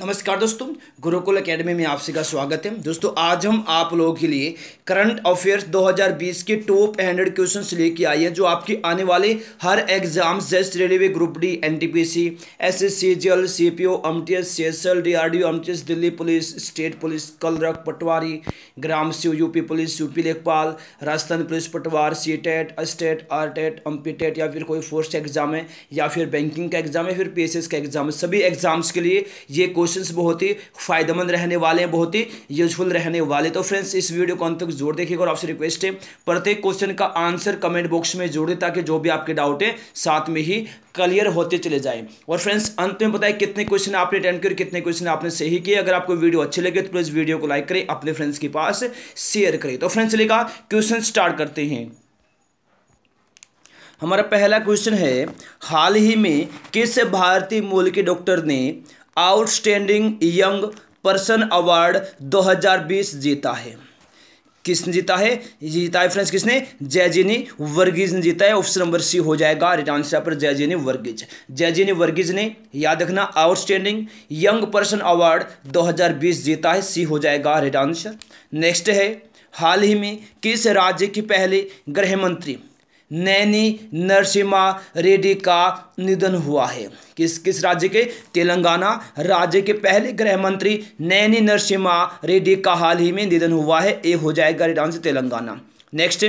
नमस्कार दोस्तों गुरुकुल एकेडमी में आप का स्वागत है दोस्तों आज हम आप लोगों के लिए करंट अफेयर्स 2020 के टॉप हंड्रेड क्वेश्चन लेके आए हैं जो आपके आने वाले हर एग्जाम जैसे railway group D NTPC SSC जेल CPO MTS CSL DRDO MTS Delhi police state police clerk पटवारी ग्राम सी यूपी पुलिस यूपी लेखपाल राजस्थान पुलिस पटवार C TET state R TET M P TET या फिर कोई फोर्स एग्जाम है या फिर बैंकिंग का एग्जाम है फिर पी का एग्जाम है सभी एग्जाम्स के लिए ये क्वेश्चंस बहुत ही फायदेमंद रहने वाले हैं बहुत ही यूजफुल रहने वाले तो फ्रेंड्स इस वीडियो को अंत तक जोर देखिएगा और आपसे रिक्वेस्ट है प्रत्येक क्वेश्चन का आंसर कमेंट बॉक्स में जोड़े ताकि जो भी आपके डाउट है साथ में ही क्लियर होते चले जाए और फ्रेंड्स अंत में बताए कितने क्वेश्चन आपने अटेंड किए कितने क्वेश्चन आपने सही किए अगर आपको वीडियो अच्छे लगे तो प्लीज़ वीडियो को लाइक करें अपने फ्रेंड्स के पास शेयर करें तो फ्रेंड्स चलेगा क्वेश्चन स्टार्ट करते हैं हमारा पहला क्वेश्चन है हाल ही में किस भारतीय मूल के डॉक्टर ने आउटस्टैंडिंग यंग पर्सन अवार्ड 2020 जीता है किसने जीता है जीता है फ्रेंड्स किसने जयजिनी वर्गीज ने जीता है ऑप्शन नंबर सी हो जाएगा राइट आंसर पर जयजिनी वर्गीज जयजिनी वर्गीज ने याद रखना आउटस्टैंडिंग यंग पर्सन अवार्ड 2020 जीता है सी हो जाएगा राइट आंसर नेक्स्ट है हाल ही में किस राज्य की पहले गृह मंत्री नैनी नरसिम्हा रेड्डी का निधन हुआ है किस किस राज्य के तेलंगाना राज्य के पहले गृह मंत्री नैनी नरसिम्हा रेड्डी का हाल ही में निधन हुआ है ये हो जाएगा रेड आंसर तेलंगाना नेक्स्ट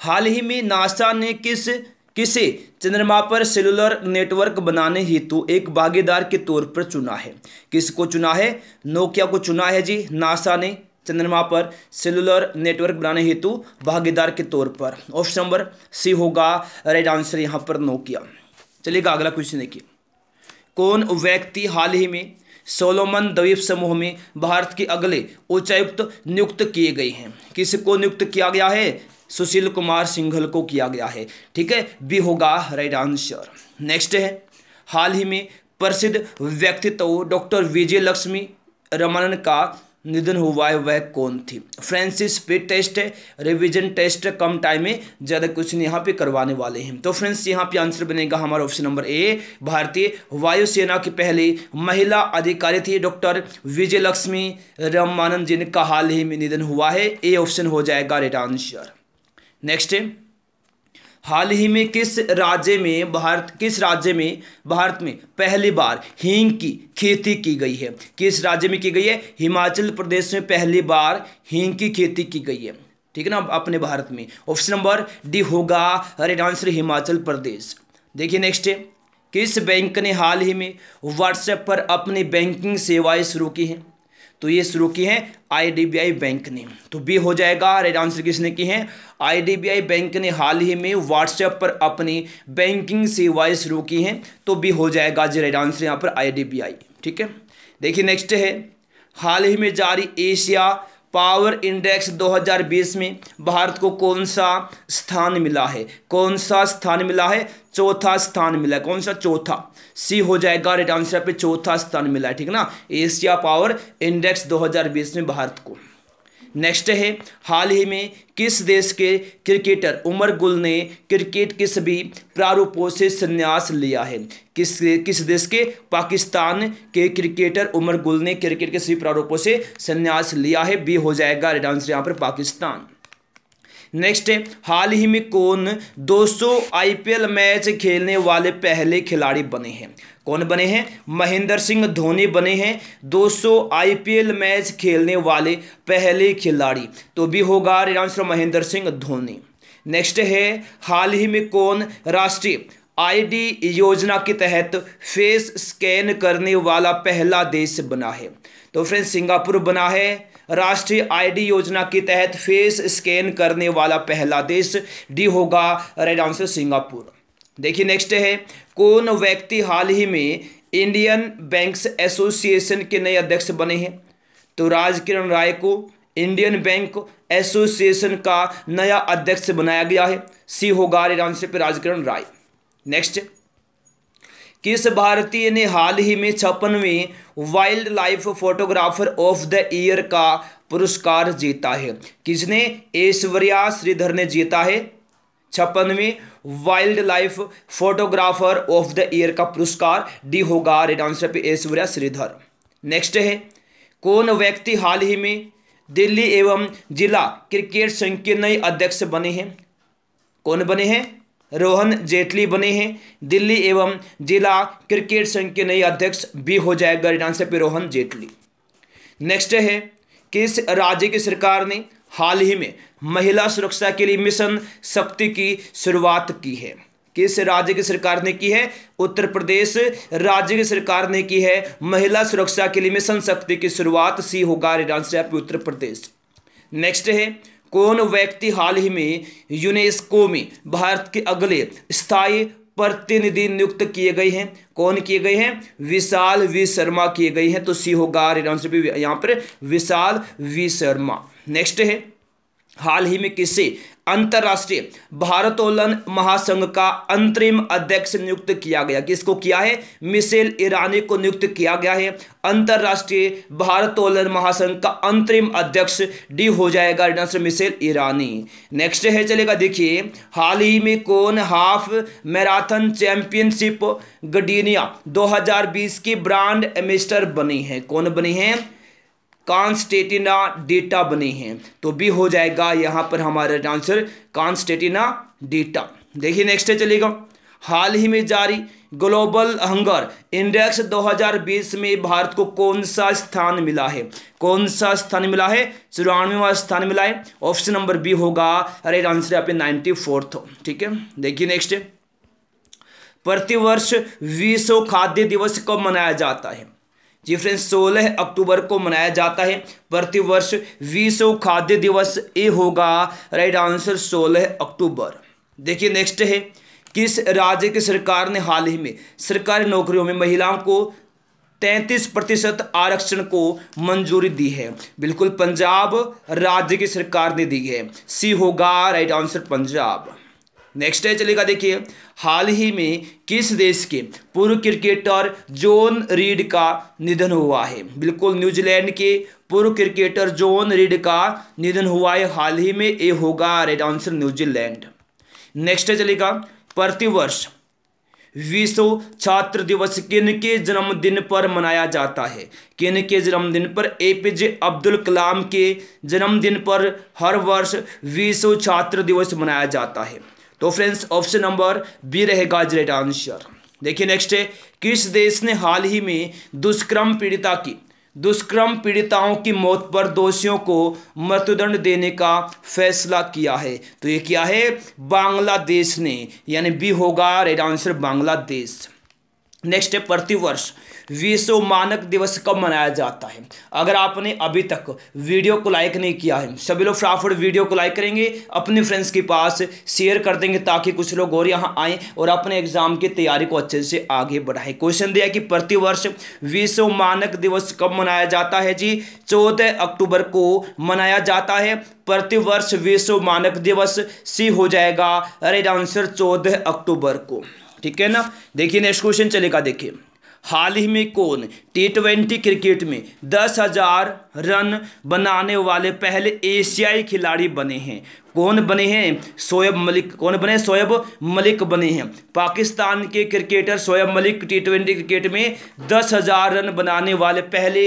हाल ही में नासा ने किस किसे चंद्रमा पर सेलुलर नेटवर्क बनाने हेतु एक भागीदार के तौर पर चुना है किसको चुना है नोकिया को चुना है जी नासा ने चंद्रमा पर सेलुलर नेटवर्क बनाने हेतु भागीदार के तौर पर ऑप्शन नंबर सी होगा राइट आंसर यहाँ पर नो किया चलिएगा अगला क्वेश्चन देखिए कौन व्यक्ति हाल ही में सोलोमन द्वीप समूह में भारत के अगले उच्चायुक्त नियुक्त किए गए हैं किसको नियुक्त किया गया है सुशील कुमार सिंघल को किया गया है ठीक है बी होगा राइट आंसर नेक्स्ट है हाल ही में प्रसिद्ध व्यक्तित्व डॉक्टर विजय लक्ष्मी रमनन का निधन हुआ है वह कौन थी फ्रेंसिस स्पीड टेस्ट है रिविजन टेस्ट कम टाइम में ज़्यादा कुछ यहाँ पे करवाने वाले हैं तो फ्रेंड्स यहाँ पे आंसर बनेगा हमारा ऑप्शन नंबर ए भारतीय वायुसेना की पहली महिला अधिकारी थी डॉक्टर विजय लक्ष्मी ने कहा हाल ही में निधन हुआ है ए ऑप्शन हो जाएगा रेट आंसर नेक्स्ट है हाल ही में किस राज्य में भारत किस राज्य में भारत में पहली बार हींग की खेती की गई है किस राज्य में की गई है हिमाचल प्रदेश में पहली बार हींग की खेती की गई है ठीक है ना अपने भारत में ऑप्शन नंबर डी होगा राइट आंसर हिमाचल प्रदेश देखिए नेक्स्ट है किस बैंक ने हाल ही में व्हाट्सएप पर अपनी बैंकिंग सेवाएं शुरू की हैं तो ये शुरू की है आईडीबीआई बैंक ने तो बी हो जाएगा राइट आंसर किसने की है आईडीबीआई बैंक ने हाल ही में व्हाट्सएप पर अपनी बैंकिंग सेवाएं शुरू की हैं तो बी हो जाएगा जी राइट आंसर यहाँ पर आईडीबीआई ठीक है देखिए नेक्स्ट है हाल ही में जारी एशिया पावर इंडेक्स 2020 में भारत को कौन सा स्थान मिला है कौन सा स्थान मिला है चौथा स्थान मिला है कौन सा चौथा सी हो जाएगा राइट आंसर पे चौथा स्थान मिला है ठीक ना एशिया पावर इंडेक्स 2020 में भारत को नेक्स्ट है हाल ही में किस देश के क्रिकेटर उमर गुल ने क्रिकेट के सभी प्रारूपों से संन्यास लिया है किस किस देश के पाकिस्तान के क्रिकेटर उमर गुल ने क्रिकेट के सभी प्रारूपों से संन्यास लिया है बी हो जाएगा रेड आंसर यहाँ पर पाकिस्तान नेक्स्ट हाल ही में कौन 200 आईपीएल मैच खेलने वाले पहले खिलाड़ी बने हैं कौन बने हैं महेंद्र सिंह धोनी बने हैं 200 आईपीएल मैच खेलने वाले पहले खिलाड़ी तो भी होगा आंसर महेंद्र सिंह धोनी नेक्स्ट है हाल ही में कौन राष्ट्रीय आईडी योजना के तहत फेस स्कैन करने वाला पहला देश बना है तो फ्रेंड्स सिंगापुर बना है राष्ट्रीय आईडी योजना के तहत फेस स्कैन करने वाला पहला देश डी होगा राइट आंसर सिंगापुर देखिए नेक्स्ट है कौन व्यक्ति हाल ही में इंडियन बैंक्स एसोसिएशन के नए अध्यक्ष बने हैं तो राजकिरण राय को इंडियन बैंक एसोसिएशन का नया अध्यक्ष बनाया गया है सी होगा राइट आंसर पर राजकिरण राय नेक्स्ट किस भारतीय ने हाल ही में छप्पनवें wildlife photographer of the year का पुरस्कार जीता है किसने ऐश्वर्या श्रीधर ने जीता है छप्पनवें wildlife photographer of the year का पुरस्कार डी होगा रेड आंसर पे ऐश्वर्या श्रीधर नेक्स्ट है कौन व्यक्ति हाल ही में दिल्ली एवं जिला क्रिकेट संघ के नए अध्यक्ष बने हैं कौन बने हैं रोहन जेटली बने हैं दिल्ली एवं जिला क्रिकेट संघ के नए अध्यक्ष भी हो जाएगा रिटर्न पे रोहन जेटली नेक्स्ट है किस राज्य की सरकार ने हाल ही में महिला सुरक्षा के लिए मिशन शक्ति की शुरुआत की है किस राज्य की सरकार ने की है उत्तर प्रदेश राज्य की सरकार ने की है महिला सुरक्षा के लिए मिशन शक्ति की शुरुआत सी होगा उत्तर प्रदेश नेक्स्ट है कौन व्यक्ति हाल ही में यूनेस्को में भारत के अगले स्थायी प्रतिनिधि नियुक्त किए गए हैं कौन किए गए हैं विशाल वी शर्मा किए गए हैं तो सी होगा यहां पर विशाल वी शर्मा नेक्स्ट है हाल ही में किसे अंतर्राष्ट्रीय भारतोलन महासंघ का अंतरिम अध्यक्ष नियुक्त किया गया किसको किया है मिसेल ईरानी को नियुक्त किया गया है अंतर्राष्ट्रीय भारतोलन महासंघ का अंतरिम अध्यक्ष डी हो जाएगा डॉक्टर मिसेल ईरानी नेक्स्ट है चलेगा देखिए हाल ही में कौन हाफ मैराथन चैंपियनशिप गडीनिया 2020 की ब्रांड एम्बेसडर बनी है कौन बनी है कॉन्स्टेटिना डेटा बने हैं तो बी हो जाएगा यहाँ पर हमारा आंसर कॉन्स्टेटिना डेटा देखिए नेक्स्ट चलेगा हाल ही में जारी ग्लोबल हंगर इंडेक्स 2020 में भारत को कौन सा स्थान मिला है कौन सा स्थान मिला है चौरानवेवा स्थान मिला है ऑप्शन नंबर बी होगा अरे आंसर यहाँ पे नाइन्टी फोर्थ ठीक है देखिए नेक्स्ट प्रतिवर्ष विश्व खाद्य दिवस कब मनाया जाता है जी फ्रेंड्स सोलह अक्टूबर को मनाया जाता है प्रतिवर्ष विश्व खाद्य दिवस ए होगा राइट आंसर सोलह अक्टूबर देखिए नेक्स्ट है किस राज्य की सरकार ने हाल ही में सरकारी नौकरियों में महिलाओं को तैंतीस प्रतिशत आरक्षण को मंजूरी दी है बिल्कुल पंजाब राज्य की सरकार ने दी है सी होगा राइट आंसर पंजाब नेक्स्ट है चलेगा देखिए हाल ही में किस देश के पूर्व क्रिकेटर जॉन रीड का निधन हुआ है बिल्कुल न्यूजीलैंड के पूर्व क्रिकेटर जॉन रीड का निधन हुआ है हाल ही में ये होगा राइट आंसर न्यूजीलैंड नेक्स्ट है चलेगा प्रतिवर्ष विश्व छात्र दिवस किन के जन्मदिन पर मनाया जाता है किन के जन्मदिन पर ए पी जे अब्दुल कलाम के जन्मदिन पर हर वर्ष विश्व छात्र दिवस मनाया जाता है तो फ्रेंड्स ऑप्शन नंबर बी रहेगा राइट आंसर देखिए नेक्स्ट है किस देश ने हाल ही में दुष्कर्म पीड़िता की दुष्कर्म पीड़िताओं की मौत पर दोषियों को मृत्युदंड देने का फैसला किया है तो ये क्या है बांग्लादेश ने यानी बी होगा रेड आंसर बांग्लादेश नेक्स्ट है प्रतिवर्ष विश्व मानक दिवस कब मनाया जाता है अगर आपने अभी तक वीडियो को लाइक नहीं किया है सभी लोग फटाफट वीडियो को लाइक करेंगे अपने फ्रेंड्स के पास शेयर कर देंगे ताकि कुछ लोग और यहाँ आएँ और अपने एग्जाम की तैयारी को अच्छे से आगे बढ़ाएं क्वेश्चन दिया कि प्रतिवर्ष विश्व मानक दिवस कब मनाया जाता है जी चौदह अक्टूबर को मनाया जाता है प्रतिवर्ष विश्व मानक दिवस सी हो जाएगा राइट आंसर चौदह अक्टूबर को ठीक है ना देखिए नेक्स्ट क्वेश्चन चलेगा देखिए हाल ही में कौन टी ट्वेंटी क्रिकेट में दस हजार रन बनाने वाले पहले एशियाई खिलाड़ी बने हैं कौन बने हैं सोएब मलिक कौन बने सोएब मलिक बने हैं पाकिस्तान के cricketer Shoaib Malik T twenty cricket में दस हजार रन बनाने वाले पहले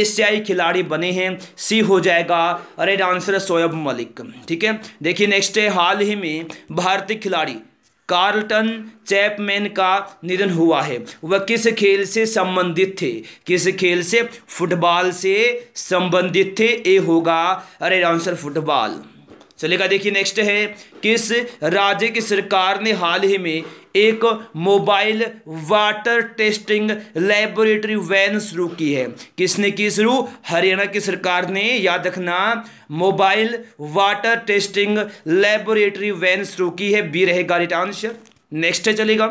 एशियाई खिलाड़ी बने हैं सी हो जाएगा अरे आंसर सोएब मलिक ठीक है देखिए नेक्स्ट है हाल ही में भारतीय खिलाड़ी कार्लटन चैपमैन का निधन हुआ है वह किस खेल से संबंधित थे किस खेल से फुटबॉल से संबंधित थे ये होगा अरे आंसर फुटबॉल चलेगा देखिए नेक्स्ट है किस राज्य की सरकार ने हाल ही में एक mobile water testing laboratory van शुरू की है किसने की शुरू हरियाणा की सरकार ने याद रखना mobile water testing laboratory van शुरू की है बी रहेगा रिट आंसर नेक्स्ट है चलेगा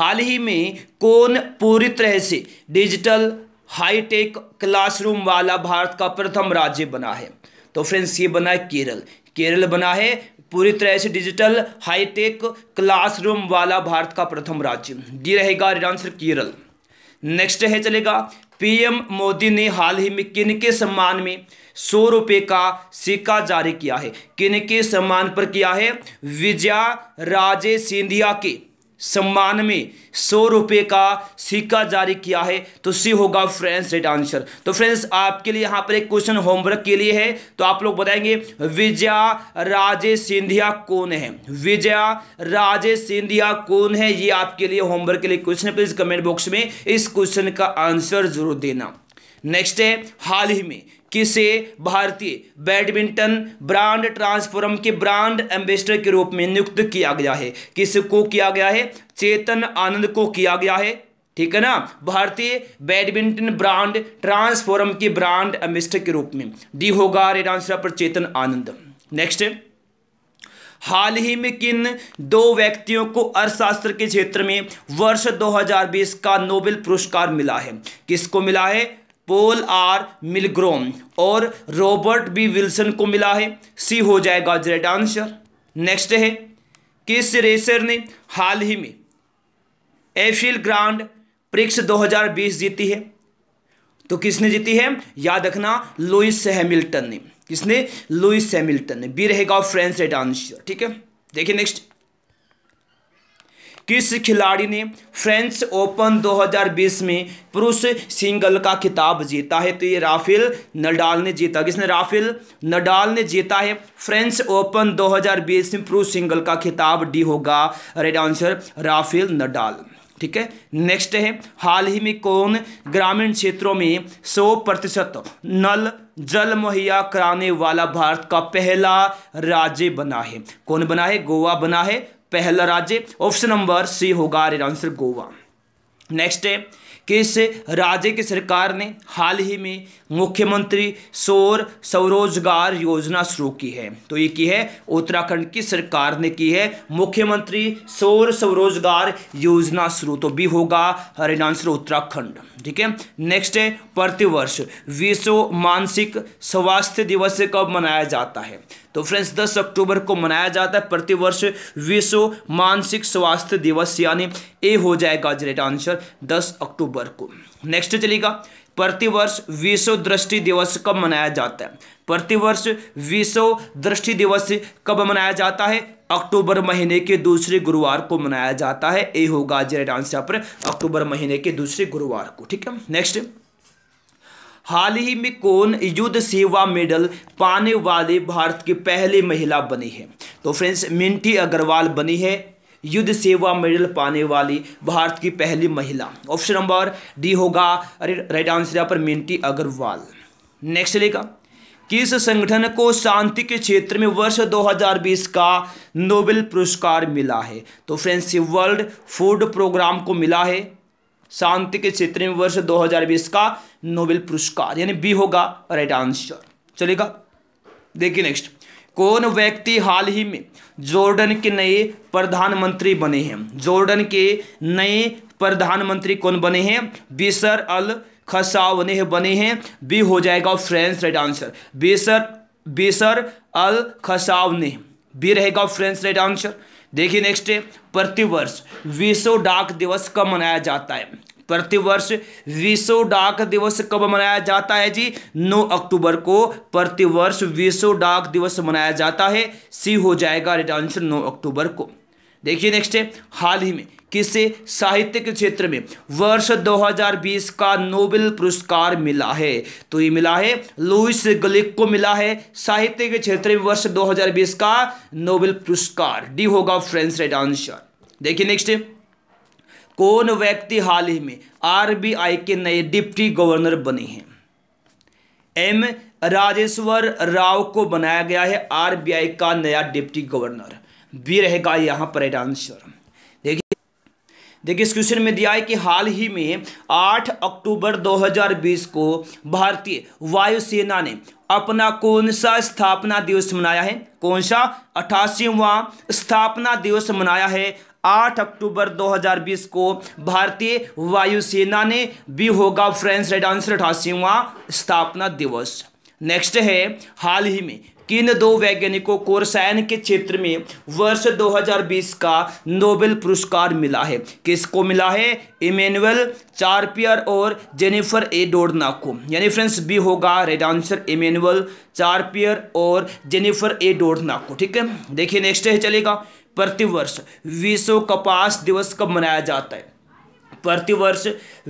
हाल ही में कौन पूरी तरह से डिजिटल हाईटेक क्लासरूम वाला भारत का प्रथम राज्य बना है तो फ्रेंड्स ये बना है केरल केरल बना है पूरी तरह से डिजिटल हाईटेक क्लासरूम वाला भारत का प्रथम राज्य ये रहेगा आंसर केरल नेक्स्ट है चलेगा पीएम मोदी ने हाल ही में किन के सम्मान में सौ रुपये का सिक्का जारी किया है किन के सम्मान पर किया है विजया राजे सिंधिया के सम्मान में सौ रुपये का सिक्का जारी किया है तो सी होगा फ्रेंड्स राइट आंसर तो फ्रेंड्स आपके लिए यहाँ पर एक क्वेश्चन होमवर्क के लिए है तो आप लोग बताएंगे विजया राजे सिंधिया कौन है विजया राजे सिंधिया कौन है ये आपके लिए होमवर्क के लिए क्वेश्चन है प्लीज़ कमेंट बॉक्स में इस क्वेश्चन का आंसर जरूर देना नेक्स्ट है हाल ही में किसे भारतीय बैडमिंटन ब्रांड ट्रांसफॉर्म के ब्रांड एम्बेसडर के रूप में नियुक्त किया गया है किसको किया गया है चेतन आनंद को किया गया है ठीक है ना भारतीय बैडमिंटन ब्रांड ट्रांसफॉर्म के ब्रांड एम्बेसडर के रूप में डी होगा रेड आंसर पर चेतन आनंद नेक्स्ट हाल ही में किन दो व्यक्तियों को अर्थशास्त्र के क्षेत्र में वर्ष 2020 का नोबेल पुरस्कार मिला है किसको मिला है पोल आर मिलग्रोम और रॉबर्ट बी विल्सन को मिला है सी हो जाएगा रेड आंसर नेक्स्ट है किस रेसर ने हाल ही में एफिल ग्रांड प्रिक्स 2020 जीती है तो किसने जीती है याद रखना लुइस हैमिल्टन ने किसने लुइस हैमिल्टन ने बी रहेगा फ्रेंस रेड आंसर ठीक है देखिए नेक्स्ट किस खिलाड़ी ने फ्रेंच ओपन 2020 में पुरुष सिंगल का खिताब जीता है तो ये राफेल नडाल ने जीता किसने राफेल नडाल ने जीता है फ्रेंच ओपन 2020 में पुरुष सिंगल का खिताब डी होगा राइट आंसर राफेल नडाल ठीक है नेक्स्ट है हाल ही में कौन ग्रामीण क्षेत्रों में 100 प्रतिशत नल जल मुहैया कराने वाला भारत का पहला राज्य बना है कौन बना है गोवा बना है पहला राज्य ऑप्शन नंबर सी होगा आंसर गोवा नेक्स्ट है किस राज्य की सरकार ने हाल ही में मुख्यमंत्री सौर स्वरोजगार योजना शुरू की है तो ये की है उत्तराखंड की सरकार ने की है मुख्यमंत्री सौर स्वरोजगार योजना शुरू तो भी होगा हरिण आंसर उत्तराखंड ठीक है नेक्स्ट है प्रतिवर्ष विश्व मानसिक स्वास्थ्य दिवस कब मनाया जाता है तो फ्रेंड्स दस अक्टूबर को मनाया जाता है प्रतिवर्ष विश्व मानसिक स्वास्थ्य दिवस यानी ए हो जाएगा राइट आंसर दस अक्टूबर को नेक्स्ट चलेगा प्रतिवर्ष विश्व दृष्टि दिवस कब मनाया जाता है प्रतिवर्ष विश्व दृष्टि दिवस कब मनाया जाता है अक्टूबर महीने के दूसरे गुरुवार को मनाया जाता है ए होगा राइट आंसर पर अक्टूबर महीने के दूसरे गुरुवार को ठीक है नेक्स्ट हाल ही में कौन युद्ध सेवा मेडल पाने वाले भारत की पहली महिला बनी है तो फ्रेंड्स मिंटी अग्रवाल बनी है युद्ध सेवा मेडल पाने वाली भारत की पहली महिला ऑप्शन नंबर डी होगा अरे राइट आंसर यहाँ पर मिंटी अग्रवाल नेक्स्ट लेगा किस संगठन को शांति के क्षेत्र में वर्ष 2020 का नोबेल पुरस्कार मिला है तो फ्रेंड्स वर्ल्ड फूड प्रोग्राम को मिला है शांति के क्षेत्र में वर्ष 2020 का नोबेल पुरस्कार यानी बी होगा राइट आंसर चलेगा देखिए नेक्स्ट कौन व्यक्ति हाल ही में जॉर्डन के नए प्रधानमंत्री बने हैं जॉर्डन के नए प्रधानमंत्री कौन बने हैं बीसर अल खसावने बने हैं बी हो जाएगा फ्रेंस right answer Bashar Bashar al Khasawneh B रहेगा फ्रेंड्स राइट आंसर देखिए नेक्स्ट है प्रतिवर्ष विश्व डाक दिवस कब मनाया जाता है प्रतिवर्ष विश्व डाक दिवस कब मनाया जाता है जी 9 अक्टूबर को प्रतिवर्ष विश्व डाक दिवस मनाया जाता है सी हो जाएगा राइट आंसर 9 अक्टूबर को देखिए नेक्स्ट है हाल ही में किसे साहित्य के क्षेत्र में वर्ष 2020 का नोबेल पुरस्कार मिला है तो ये मिला है लुइस गलिक को मिला है साहित्य के क्षेत्र में वर्ष 2020 का नोबेल पुरस्कार डी होगा फ्रेंड्स राइट आंसर देखिए नेक्स्ट कौन व्यक्ति हाल ही में आरबीआई के नए डिप्टी गवर्नर बने हैं एम राजेश्वर राव को बनाया गया है आरबीआई का नया डिप्टी गवर्नर बी रहेगा यहाँ पर राइट आंसर देखिए इस क्वेश्चन में दिया है कि हाल ही में 8 अक्टूबर 2020 को भारतीय वायुसेना ने अपना कौन सा स्थापना दिवस मनाया है कौन सा अठासीवा स्थापना दिवस मनाया है 8 अक्टूबर 2020 को भारतीय वायुसेना ने भी होगा फ्रेंड्स राइट आंसर अठासीवा स्थापना दिवस नेक्स्ट है हाल ही में किन दो वैज्ञानिकों को रसायन के क्षेत्र में वर्ष 2020 का नोबेल पुरस्कार मिला है किसको मिला है इमेनुअल चारपियर और जेनिफर ए डोडना को यानी फ्रेंड्स बी होगा रेड आंसर इमेनुअल चारपियर और जेनिफर ए डोडना को ठीक है देखिए नेक्स्ट है चलेगा प्रतिवर्ष विश्व कपास दिवस कब मनाया जाता है प्रतिवर्ष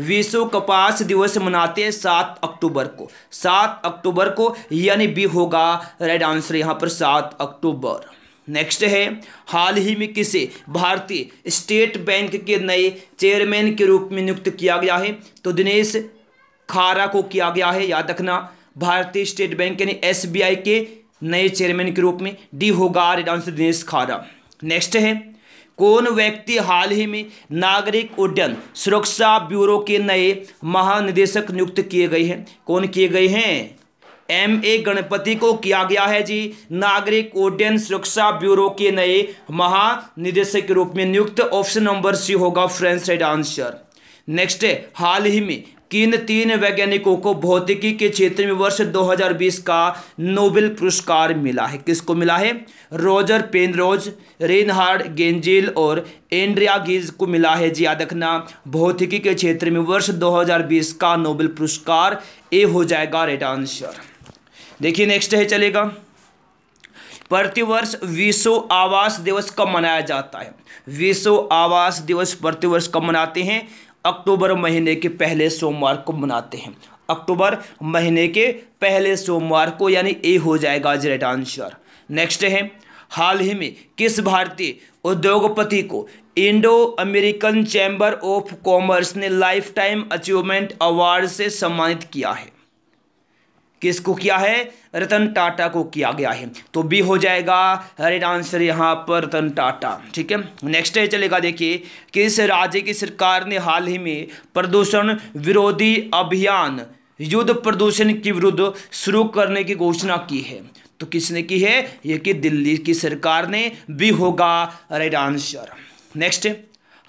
विश्व कपास दिवस मनाते हैं सात अक्टूबर को सात अक्टूबर को यानी बी होगा राइट आंसर यहाँ पर सात अक्टूबर नेक्स्ट है हाल ही में किसे भारतीय स्टेट बैंक के नए चेयरमैन के रूप में नियुक्त किया गया है तो दिनेश खारा को किया गया है याद रखना भारतीय स्टेट बैंक यानी एसबीआई के नए चेयरमैन के रूप में डी होगा राइट आंसर दिनेश खारा नेक्स्ट है कौन व्यक्ति हाल ही में नागरिक उड्डयन सुरक्षा ब्यूरो के नए महानिदेशक नियुक्त किए गए हैं कौन किए गए हैं एम ए गणपति को किया गया है जी नागरिक उड्डयन सुरक्षा ब्यूरो के नए महानिदेशक के रूप में नियुक्त ऑप्शन नंबर सी होगा फ्रेंड्स राइट आंसर नेक्स्ट है हाल ही में किन तीन वैज्ञानिकों को भौतिकी के क्षेत्र में वर्ष 2020 का नोबेल पुरस्कार मिला है किसको मिला है रोजर पेनरोज रेनहार्ड गेंजिल और एंड्रिया गिज को मिला है जी याद रखना भौतिकी के क्षेत्र में वर्ष 2020 का नोबेल पुरस्कार ए हो जाएगा राइट आंसर देखिए नेक्स्ट है चलेगा प्रतिवर्ष विश्व आवास दिवस कब मनाया जाता है विश्व आवास दिवस प्रतिवर्ष कब मनाते हैं अक्टूबर महीने के पहले सोमवार को मनाते हैं अक्टूबर महीने के पहले सोमवार को यानी ए हो जाएगा राइट आंसर नेक्स्ट है हाल ही में किस भारतीय उद्योगपति को Indo American chamber of commerce ने लाइफ टाइम अचीवमेंट अवार्ड से सम्मानित किया है किसको किया है रतन टाटा को किया गया है तो बी हो जाएगा राइट आंसर यहाँ पर रतन टाटा ठीक है नेक्स्ट है चलेगा देखिए किस राज्य की सरकार ने हाल ही में प्रदूषण विरोधी अभियान युद्ध प्रदूषण के विरुद्ध शुरू करने की घोषणा की है तो किसने की है ये कि दिल्ली की सरकार ने भी होगा राइट आंसर नेक्स्ट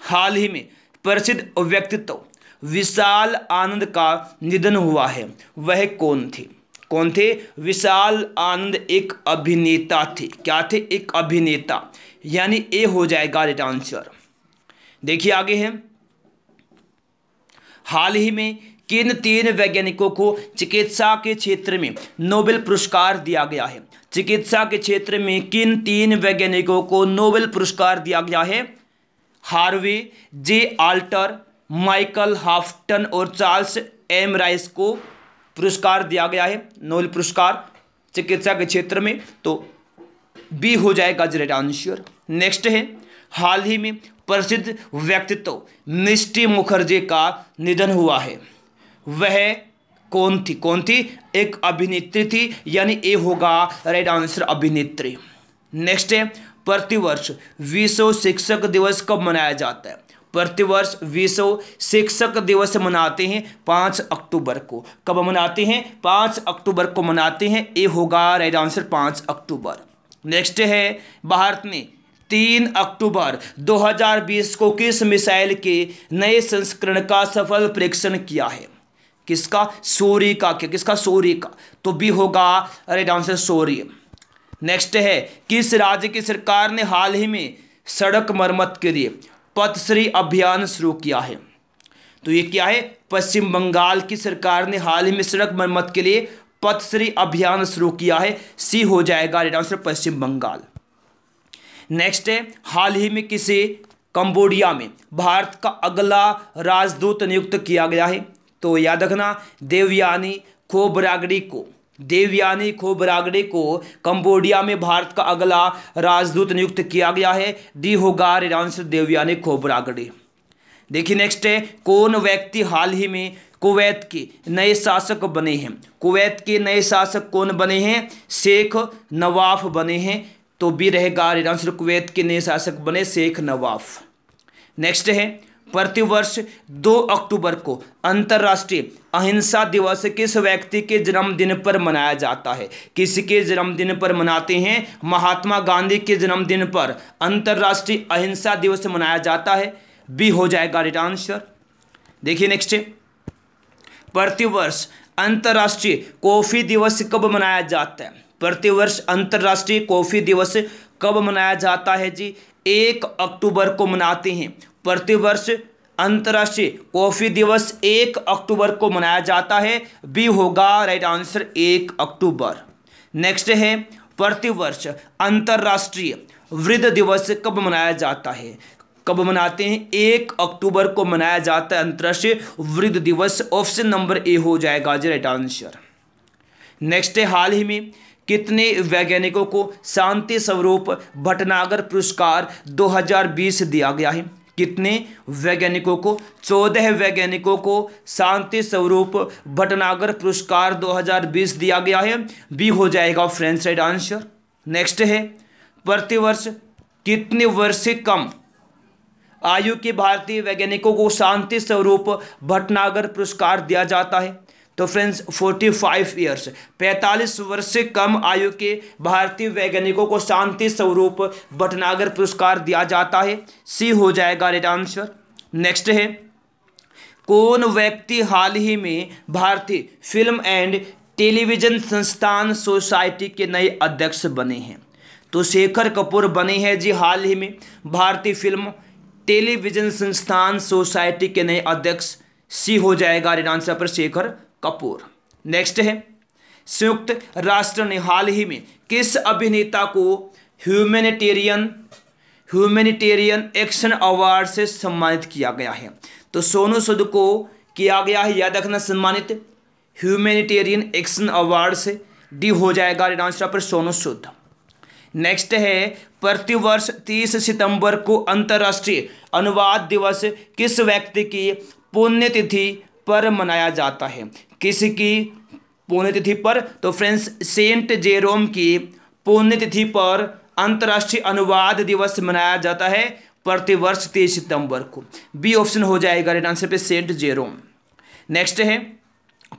हाल ही में प्रसिद्ध व्यक्तित्व विशाल आनंद का निधन हुआ है वह कौन थी कौन थे विशाल आनंद एक अभिनेता थे क्या थे एक अभिनेता यानी ए हो जाएगा रेट आंसर देखिए आगे हैं हाल ही में किन तीन वैज्ञानिकों को चिकित्सा के क्षेत्र में नोबेल पुरस्कार दिया गया है चिकित्सा के क्षेत्र में किन तीन वैज्ञानिकों को नोबेल पुरस्कार दिया गया है Harvey J Alter Michael Houghton और चार्ल्स एम राइस को पुरस्कार दिया गया है नोबेल पुरस्कार चिकित्सा के क्षेत्र में तो बी हो जाएगा जरेट आंश्योर नेक्स्ट है हाल ही में प्रसिद्ध व्यक्तित्व मिष्टी मुखर्जी का निधन हुआ है वह कौन थी कौन थी एक अभिनेत्री थी यानी ए होगा राइट आंसर अभिनेत्री नेक्स्ट है प्रतिवर्ष विश्व शिक्षक दिवस कब मनाया जाता है प्रतिवर्ष विश्व शिक्षक दिवस मनाते हैं पाँच अक्टूबर को कब मनाते हैं पाँच अक्टूबर को मनाते हैं ये होगा राइट आंसर पाँच अक्टूबर नेक्स्ट है भारत ने तीन अक्टूबर 2020 को किस मिसाइल के नए संस्करण का सफल परीक्षण किया है किसका सूर्य का क्या किसका सूर्य का तो बी होगा राइट आंसर सूर्य नेक्स्ट है किस राज्य की सरकार ने हाल ही में सड़क मरम्मत के लिए पथश्री अभियान शुरू किया है तो ये क्या है पश्चिम बंगाल की सरकार ने हाल ही में सड़क मरम्मत के लिए पथश्री अभियान शुरू किया है सी हो जाएगा right answer Paschim Bengal next है हाल ही में किसे कंबोडिया में भारत का अगला राजदूत नियुक्त किया गया है तो याद रखना देवयानी खोबरागड़ी को देवयानी खोबरागड़े को कंबोडिया में भारत का अगला राजदूत नियुक्त किया गया है दी होगा रिडांस देवयानी खोबरागड़े देखिए नेक्स्ट है कौन व्यक्ति हाल ही में कुवैत के नए शासक बने हैं कुवैत के नए शासक कौन बने हैं शेख नवाफ बने हैं तो भी रहेगा रिडांस कुवैत के नए शासक बने शेख नवाफ नेक्स्ट है प्रतिवर्ष 2 अक्टूबर को अंतर्राष्ट्रीय अहिंसा दिवस किस व्यक्ति के जन्मदिन पर मनाया जाता है किसके जन्मदिन पर मनाते हैं महात्मा गांधी के जन्मदिन पर अंतर्राष्ट्रीय अहिंसा दिवस मनाया जाता है बी हो जाएगा रिट आंसर देखिए नेक्स्ट प्रतिवर्ष अंतर्राष्ट्रीय कॉफ़ी दिवस कब मनाया जाता है प्रतिवर्ष अंतर्राष्ट्रीय कॉफ़ी दिवस कब मनाया जाता है जी एक अक्टूबर को मनाते हैं प्रतिवर्ष अंतर्राष्ट्रीय कॉफ़ी दिवस एक अक्टूबर को मनाया जाता है बी होगा राइट आंसर एक अक्टूबर नेक्स्ट है प्रतिवर्ष अंतर्राष्ट्रीय वृद्ध दिवस कब मनाया जाता है कब मनाते हैं एक अक्टूबर को मनाया जाता है अंतर्राष्ट्रीय वृद्ध दिवस ऑप्शन नंबर ए हो जाएगा जी राइट आंसर नेक्स्ट है हाल ही में कितने वैज्ञानिकों को शांति स्वरूप भटनागर पुरस्कार 2020 दिया गया है कितने वैज्ञानिकों को चौदह वैज्ञानिकों को शांति स्वरूप भटनागर पुरस्कार 2020 दिया गया है बी हो जाएगा फ्रेंच साइड आंसर नेक्स्ट है प्रतिवर्ष कितने वर्ष से कम आयु के भारतीय वैज्ञानिकों को शांति स्वरूप भटनागर पुरस्कार दिया जाता है तो फ्रेंड्स 45 ईयर्स पैंतालीस वर्ष से कम आयु के भारतीय वैज्ञानिकों को शांति स्वरूप भटनागर पुरस्कार दिया जाता है सी हो जाएगा रेट आंसर नेक्स्ट है कौन व्यक्ति हाल ही में भारतीय फिल्म एंड टेलीविजन संस्थान सोसाइटी के नए अध्यक्ष बने हैं तो शेखर कपूर बने हैं जी हाल ही में भारतीय फिल्म टेलीविजन संस्थान सोसाइटी के नए अध्यक्ष सी हो जाएगा रेट आंसर पर शेखर कपूर नेक्स्ट है संयुक्त राष्ट्र ने हाल ही में किस अभिनेता को ह्यूमैनिटेरियन ह्यूमैनिटेरियन एक्शन अवार्ड से सम्मानित किया गया है तो सोनू सुद को किया गया है याद रखना सम्मानित ह्यूमैनिटेरियन एक्शन अवार्ड से डी हो जाएगा रेड आंसर पर सोनू सुद नेक्स्ट है प्रतिवर्ष 30 सितंबर को अंतर्राष्ट्रीय अनुवाद दिवस किस व्यक्ति की पुण्यतिथि पर मनाया जाता है किसकी पुण्यतिथि पर तो फ्रेंड्स सेंट जेरोम की पुण्यतिथि पर अंतर्राष्ट्रीय अनुवाद दिवस मनाया जाता है प्रतिवर्ष तेईस सितंबर को बी ऑप्शन हो जाएगा रेट आंसर पे सेंट जेरोम नेक्स्ट है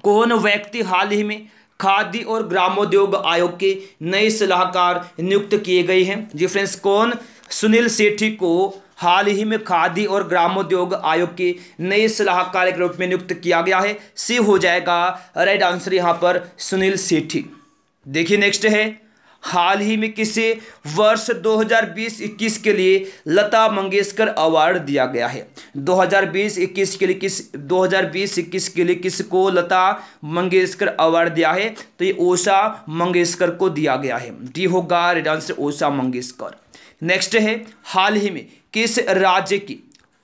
कौन व्यक्ति हाल ही में खाद्य और ग्रामोद्योग आयोग के नए सलाहकार नियुक्त किए गए हैं जी फ्रेंड्स कौन सुनील सेठी को हाल ही में खादी और ग्रामोद्योग आयोग के नए सलाहकार के रूप में नियुक्त किया गया है सी हो जाएगा राइट आंसर यहाँ पर सुनील सेठी देखिए नेक्स्ट है हाल ही में किसे वर्ष 2020-21 के लिए लता मंगेशकर अवार्ड दिया गया है 2020-21 के लिए किस 2020-21 के लिए किसको लता मंगेशकर अवार्ड दिया है तो ये ओषा मंगेशकर को दिया गया है डी होगा right answer Usha Mangeshkar next है हाल ही में किस राज्य की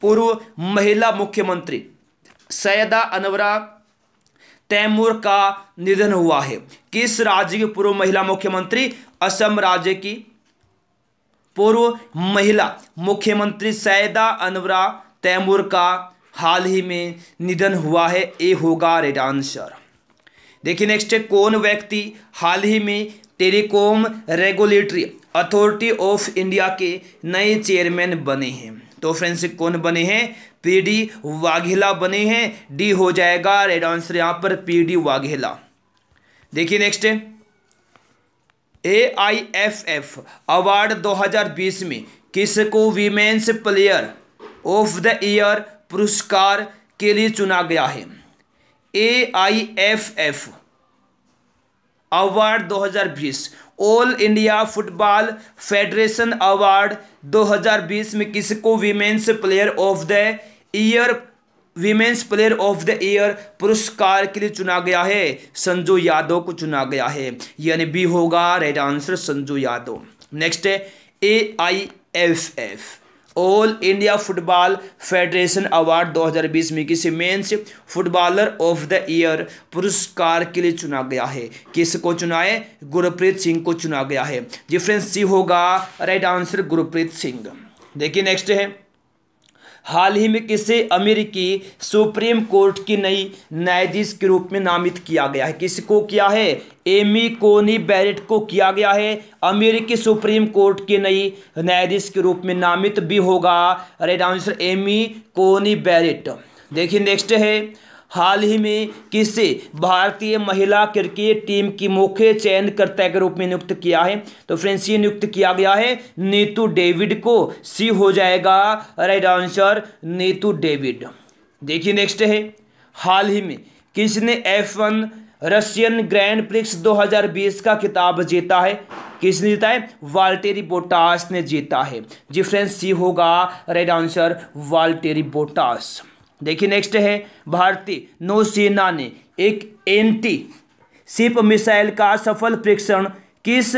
पूर्व महिला मुख्यमंत्री सैदा अनवरा तैमूर का निधन हुआ है किस राज्य की पूर्व महिला मुख्यमंत्री असम राज्य की पूर्व महिला मुख्यमंत्री सैदा अनवरा तैमूर का हाल ही में निधन हुआ है ये होगा रेड आंसर देखिए नेक्स्ट है कौन व्यक्ति हाल ही में telecom regulatory authority of India के नए चेयरमैन बने हैं तो फ्रेंड्स कौन बने हैं पी डी वाघेला बने हैं डी हो जाएगा रेड आंसर यहां पर पी डी वाघेला देखिए next A I F F award 2020 में किसको women's player of the year पुरस्कार के लिए चुना गया है A I F F award 2020 all India football federation award 2020 में किसको women's player of the year women's player of the year पुरस्कार के लिए चुना गया है संजू यादव को चुना गया है यानी बी होगा right answer Sanju Yadav next है A I F F all India football federation award 2020 में किसे men's footballer of the year पुरस्कार के लिए चुना गया है किसको चुना है गुरप्रीत सिंह को चुना गया है डिफरेंस सी होगा राइट आंसर गुरप्रीत सिंह देखिए नेक्स्ट है हाल ही में किसे अमेरिकी सुप्रीम कोर्ट की नई न्यायाधीश के रूप में नामित किया गया है किसको किया है एमी कोनी बैरेट को किया गया है अमेरिकी सुप्रीम कोर्ट की नई न्यायाधीश के रूप में नामित भी होगा right answer Amy Coney Barrett देखिए नेक्स्ट है हाल ही में किसे भारतीय महिला क्रिकेट टीम की मुख्य चयनकर्ता के रूप में नियुक्त किया है तो फ्रेंड्स ये नियुक्त किया गया है नीतू डेविड को सी हो जाएगा राइट आंसर नीतू डेविड देखिए नेक्स्ट है हाल ही में किसने F one Russian grand prix 2020 का खिताब जीता है किसने जीता है वाल्टेरी बोटास ने जीता है जी फ्रेंड्स सी होगा राइट आंसर वाल्टेरी बोटास देखिए नेक्स्ट है भारतीय नौसेना ने एक एंटी शिप मिसाइल का सफल परीक्षण किस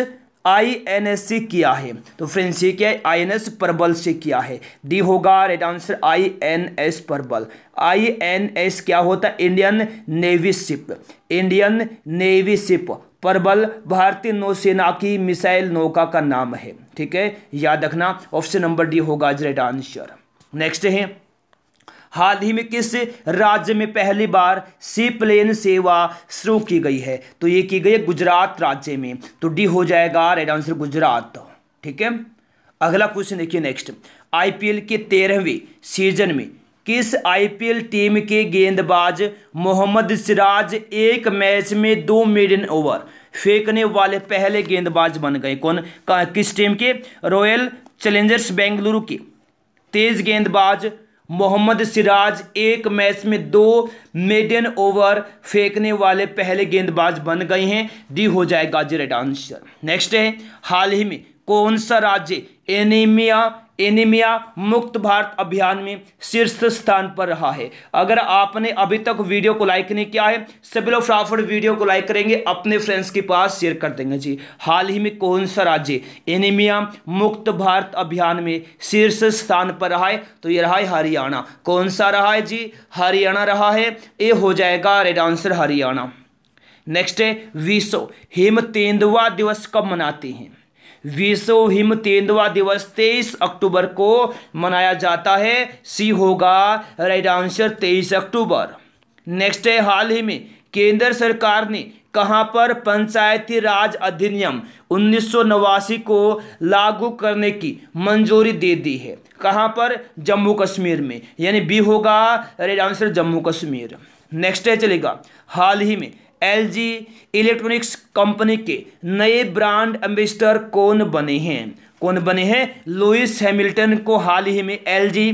एस से किया है तो फ्रेंड्स ये क्या एन आईएनएस परबल से किया है डी होगा right answer INS Parbal INS क्या होता है Indian navy ship Indian navy ship Parbal भारतीय नौसेना की मिसाइल नौका का नाम है ठीक है याद रखना ऑप्शन नंबर डी होगा राइट आंसर नेक्स्ट है हाल ही में किस राज्य में पहली बार सी प्लेन सेवा शुरू की गई है तो ये की गई है गुजरात राज्य में तो डी हो जाएगा राइट आंसर गुजरात ठीक है अगला क्वेश्चन देखिए नेक्स्ट आईपीएल के तेरहवें सीजन में किस आईपीएल टीम के गेंदबाज मोहम्मद सिराज एक मैच में दो मिलियन ओवर फेंकने वाले पहले गेंदबाज बन गए कौन किस टीम के रॉयल चैलेंजर्स बेंगलुरु के तेज गेंदबाज मोहम्मद सिराज एक मैच में दो मेडियन ओवर फेंकने वाले पहले गेंदबाज बन गए हैं डी हो जाएगा जी रेड आंसर नेक्स्ट है हाल ही में कौन सा राज्य एनीमिया एनीमिया मुक्त भारत अभियान में शीर्ष स्थान पर रहा है अगर आपने अभी तक वीडियो को लाइक नहीं किया है सभी लोग फटाफट वीडियो को लाइक करेंगे अपने फ्रेंड्स के पास शेयर कर देंगे जी हाल ही में कौन सा राज्य एनीमिया मुक्त भारत अभियान में शीर्ष स्थान पर रहा है तो ये रहा है हरियाणा कौन सा रहा है जी हरियाणा रहा है ये हो जाएगा रेड आंसर हरियाणा नेक्स्ट है विश्व तेंदुआ दिवस कब मनाते हैं विश्व हिम तेंदुआ दिवस तेईस अक्टूबर को मनाया जाता है सी होगा राइट आंसर तेईस अक्टूबर नेक्स्ट है हाल ही में केंद्र सरकार ने कहाँ पर पंचायती राज अधिनियम उन्नीस को लागू करने की मंजूरी दे दी है कहाँ पर जम्मू कश्मीर में यानी बी होगा right answer Jammu Kashmir next है चलेगा हाल ही में एलजी इलेक्ट्रॉनिक्स कंपनी के नए ब्रांड एम्बेसडर कौन बने हैं कौन बने हैं लुइस हैमिल्टन को हाल ही में एलजी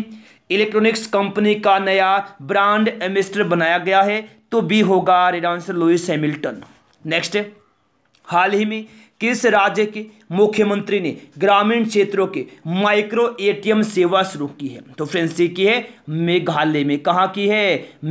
इलेक्ट्रॉनिक्स कंपनी का नया ब्रांड एम्बेसडर बनाया गया है तो बी होगा right answer Lewis Hamilton next हाल ही में किस राज्य के मुख्यमंत्री ने ग्रामीण क्षेत्रों के माइक्रो एटीएम सेवा शुरू की है तो फ्रेंड्स ये की है मेघालय में कहाँ की है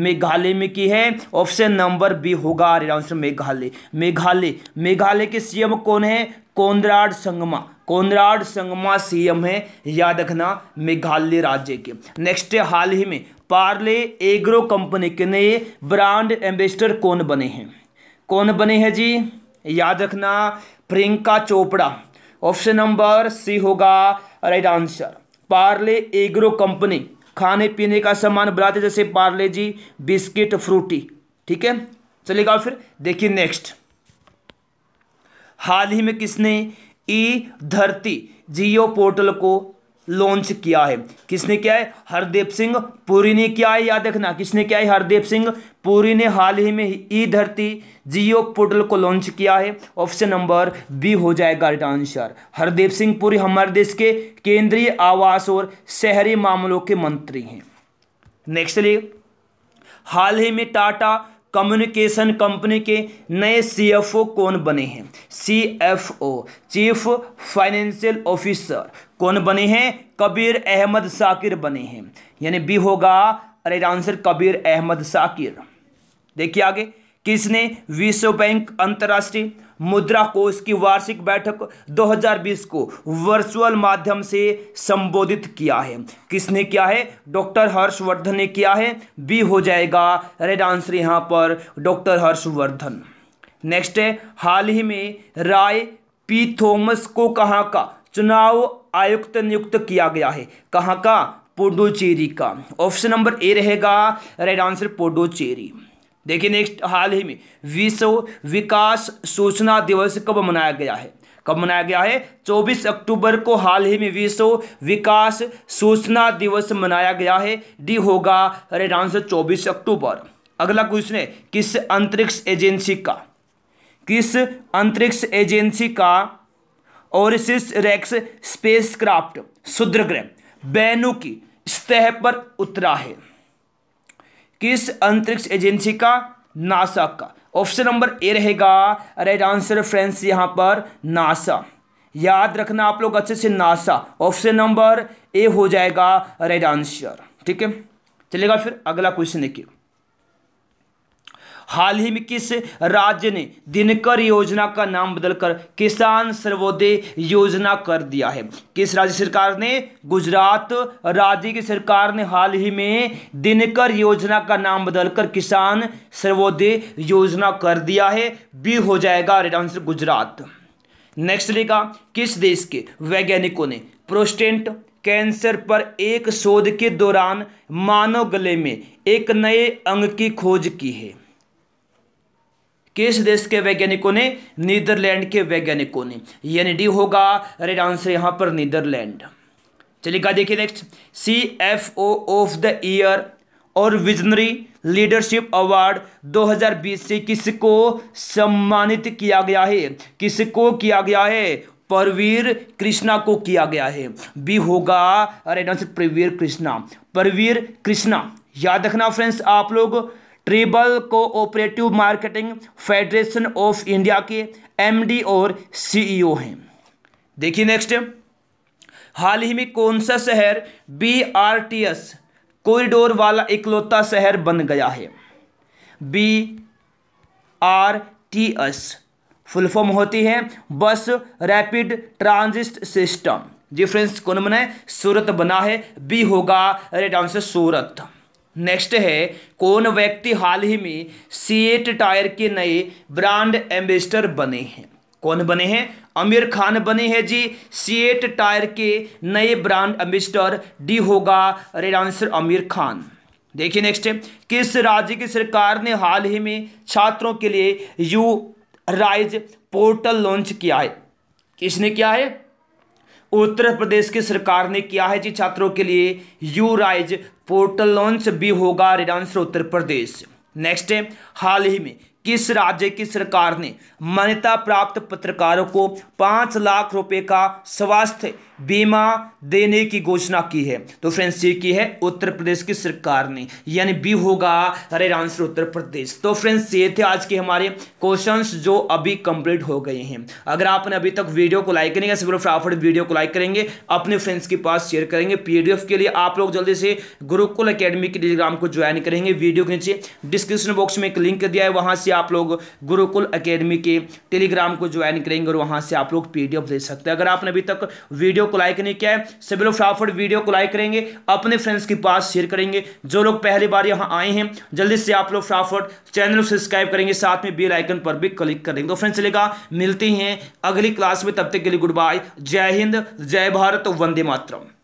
मेघालय में की है ऑप्शन नंबर बी होगा आंसर मेघालय मेघालय मेघालय के सीएम कौन है Conrad Sangma Conrad Sangma CM है याद रखना मेघालय राज्य के नेक्स्ट हाल ही में पार्ले एग्रो कंपनी के नए ब्रांड एम्बेसडर कौन बने हैं कौन बने हैं जी याद रखना Priyanka Chopra option number C होगा right answer Parle Agro company खाने पीने का सामान बनाते जैसे पार्ले जी बिस्किट फ्रूटी ठीक है चलेगा फिर देखिए नेक्स्ट हाल ही में किसने ई धरती जियो पोर्टल को लॉन्च किया है किसने किया है हरदीप सिंह पुरी ने किया है याद रखना किसने किया है हरदीप सिंह पुरी ने हाल ही में ई धरती जियो पोर्टल को लॉन्च किया है ऑप्शन नंबर बी हो जाएगा राइट आंसर हरदीप सिंह पुरी हमारे देश के केंद्रीय आवास और शहरी मामलों के मंत्री हैं नेक्स्ट लिए हाल ही में टाटा कम्युनिकेशन कंपनी के नए सीएफओ कौन बने हैं सीएफओ चीफ फाइनेंशियल ऑफिसर कौन बने हैं कबीर अहमद साकिर बने हैं यानी बी होगा अरे आंसर कबीर अहमद साकिर देखिए आगे किसने विश्व बैंक अंतर्राष्ट्रीय मुद्रा कोष की वार्षिक बैठक 2020 को वर्चुअल माध्यम से संबोधित किया है किसने किया है डॉक्टर हर्षवर्धन ने किया है बी हो जाएगा रेड आंसर यहाँ पर डॉक्टर हर्षवर्धन नेक्स्ट है हाल ही में राय पी थॉमस को कहाँ का चुनाव आयुक्त नियुक्त किया गया है कहाँ का पोडोचेरी का ऑप्शन नंबर ए रहेगा रेड आंसर पोडोचेरी देखिए नेक्स्ट हाल ही में विश्व विकास सूचना दिवस कब मनाया गया है कब मनाया गया है 24 अक्टूबर को हाल ही में विश्व विकास सूचना दिवस मनाया गया है डी होगा अरे आंसर 24 अक्टूबर अगला क्वेश्चन है किस अंतरिक्ष एजेंसी का किस अंतरिक्ष एजेंसी का और रेक्स स्पेसक्राफ्ट शुद्रग्रह बैनू की सतह पर उतरा है किस अंतरिक्ष एजेंसी का नासा का ऑप्शन नंबर ए रहेगा राइट आंसर फ्रेंड्स यहां पर नासा याद रखना आप लोग अच्छे से नासा ऑप्शन नंबर ए हो जाएगा राइट आंसर ठीक है चलेगा फिर अगला क्वेश्चन देखिए हाल ही में किस राज्य ने दिनकर योजना का नाम बदलकर किसान सर्वोदय योजना कर दिया है किस राज्य सरकार ने गुजरात राज्य की सरकार ने हाल ही में दिनकर योजना का नाम बदलकर किसान सर्वोदय योजना कर दिया है बी हो जाएगा राइट आंसर गुजरात नेक्स्ट लेगा किस देश के वैज्ञानिकों ने प्रोस्टेंट कैंसर पर एक शोध के दौरान मानव गले में एक नए अंग की खोज की है किस देश के वैज्ञानिकों ने नीदरलैंड के वैज्ञानिकों ने यानी डी होगा राइट आंसर यहां पर नीदरलैंड चलिए क्या देखिए next C F O of the year और विजनरी लीडरशिप अवार्ड 2020 से किसको सम्मानित किया गया है किसको किया गया है परवीर कृष्णा को किया गया है बी होगा राइट आंसर परवीर कृष्णा परवीर कृष्णा याद रखना फ्रेंड्स आप लोग tribal cooperative marketing federation of India के एमडी और सीईओ हैं देखिए नेक्स्ट हाल ही में कौन सा शहर बीआरटीएस कॉरिडोर वाला इकलौता शहर बन गया है B R T S full form होती है बस रैपिड ट्रांजिस्ट सिस्टम जी फ्रेंड्स कौन बनाए सूरत बना है बी होगा रेड आंसर सूरत नेक्स्ट है कौन व्यक्ति हाल ही में सीएट टायर के नए ब्रांड एम्बेसडर बने हैं कौन बने हैं आमिर खान बने हैं जी सीएट टायर के नए ब्रांड एम्बेसडर डी होगा रेड आंसर आमिर खान देखिए नेक्स्ट है किस राज्य की सरकार ने हाल ही में छात्रों के लिए यू राइज पोर्टल लॉन्च किया है किसने किया है उत्तर प्रदेश की सरकार ने किया है जी छात्रों के लिए यू राइज पोर्टल लॉन्च भी होगा रेड उत्तर प्रदेश नेक्स्ट है हाल ही में किस राज्य की सरकार ने मान्यता प्राप्त पत्रकारों को पाँच लाख रुपए का स्वास्थ्य बीमा देने की घोषणा की है तो फ्रेंड्स ये की है उत्तर प्रदेश की सरकार ने यानी बी होगा अरे आंसर उत्तर प्रदेश तो फ्रेंड्स ये थे आज के हमारे क्वेश्चंस जो अभी कंप्लीट हो गए हैं अगर आपने अभी तक वीडियो को लाइक नहीं किया सिर्फ फटाफट वीडियो को लाइक करेंगे अपने फ्रेंड्स के पास शेयर करेंगे पीडीएफ के लिए आप लोग जल्दी से गुरुकुल अकेडमी के टेलीग्राम को ज्वाइन करेंगे वीडियो के नीचे डिस्क्रिप्शन बॉक्स में एक लिंक दिया है वहाँ से आप लोग गुरुकुल अकेडमी के टेलीग्राम को ज्वाइन करेंगे और वहाँ से आप लोग पी ले सकते हैं अगर आपने अभी तक वीडियो को लाइक नहीं किया है सभी लोग फटाफट वीडियो को लाइक करेंगे अपने फ्रेंड्स के पास शेयर करेंगे जो लोग पहली बार यहाँ आए हैं जल्दी से आप लोग फटाफट चैनल सब्सक्राइब करेंगे साथ में बेल आइकन पर भी क्लिक करेंगे तो फ्रेंड्स चलेगा मिलते हैं अगली क्लास में तब तक के लिए गुड बाय जय हिंद जय भारत वंदे मातरम